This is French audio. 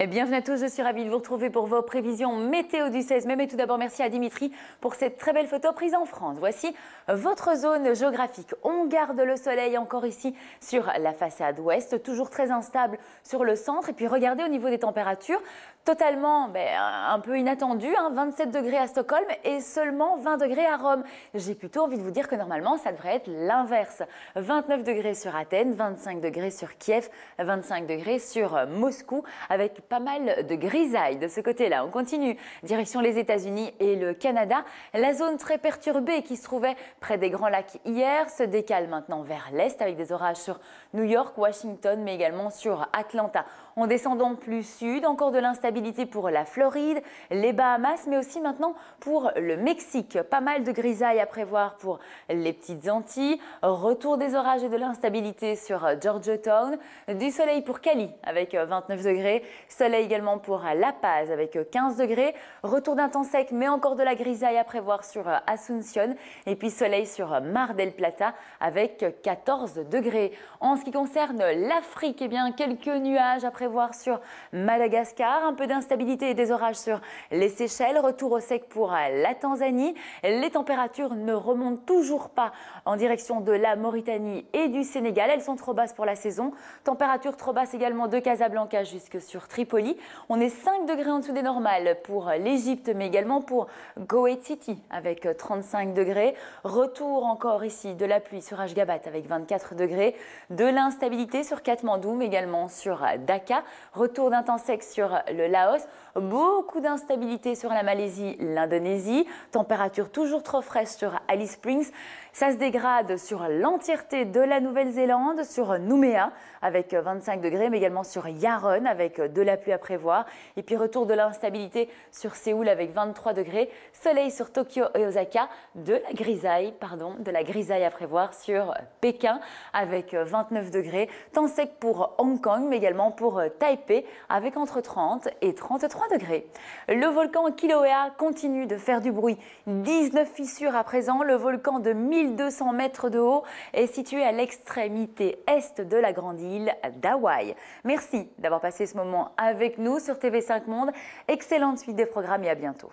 Et eh bienvenue à tous, je suis ravie de vous retrouver pour vos prévisions météo du 16 mai. Mais tout d'abord, merci à Dimitri pour cette très belle photo prise en France. Voici votre zone géographique. On garde le soleil encore ici sur la façade ouest, toujours très instable sur le centre. Et puis regardez au niveau des températures, totalement ben, un peu inattendu, 27 hein. degrés à Stockholm et seulement 20 degrés à Rome. J'ai plutôt envie de vous dire que normalement, ça devrait être l'inverse. 29 degrés sur Athènes, 25 degrés sur Kiev, 25 degrés sur euh, Moscou, avec pas mal de grisailles de ce côté-là. On continue, direction les États-Unis et le Canada. La zone très perturbée qui se trouvait près des Grands Lacs hier se décale maintenant vers l'est avec des orages sur New York, Washington, mais également sur Atlanta. En descendant plus sud, encore de l'instabilité pour la Floride, les Bahamas, mais aussi maintenant pour le Mexique. Pas mal de grisailles à prévoir pour les petites Antilles. Retour des orages et de l'instabilité sur Georgetown. Du soleil pour Cali avec 29 degrés. Soleil également pour La Paz avec 15 degrés. Retour d'un temps sec, mais encore de la grisaille à prévoir sur Asuncion. Et puis soleil sur Mar del Plata avec 14 degrés. En ce qui concerne l'Afrique, eh bien, quelques nuages à prévoir sur Madagascar, un peu d'instabilité et des orages sur les Seychelles. Retour au sec pour la Tanzanie. Les températures ne remontent toujours pas en direction de la Mauritanie et du Sénégal. Elles sont trop basses pour la saison. Température trop basse également de Casablanca jusque sur Tripoli poli. On est 5 degrés en dessous des normales pour l'Égypte, mais également pour Goethe City avec 35 degrés. Retour encore ici de la pluie sur Ashgabat avec 24 degrés. De l'instabilité sur Katmandou, mais également sur Dhaka. Retour d'un sur le Laos. Beaucoup d'instabilité sur la Malaisie, l'Indonésie. Température toujours trop fraîche sur Alice Springs. Ça se dégrade sur l'entièreté de la Nouvelle-Zélande, sur Nouméa avec 25 degrés, mais également sur Yaron avec de la pluie à prévoir. Et puis retour de l'instabilité sur Séoul avec 23 degrés, soleil sur Tokyo et Osaka, de la grisaille, pardon, de la grisaille à prévoir sur Pékin avec 29 degrés, temps sec pour Hong Kong mais également pour Taipei avec entre 30 et 33 degrés. Le volcan Kilauea continue de faire du bruit. 19 fissures à présent, le volcan de 1200 mètres de haut est situé à l'extrémité est de la grande île d'Hawaï. Merci d'avoir passé ce moment à avec nous sur TV5 Monde. Excellente suite des programmes et à bientôt.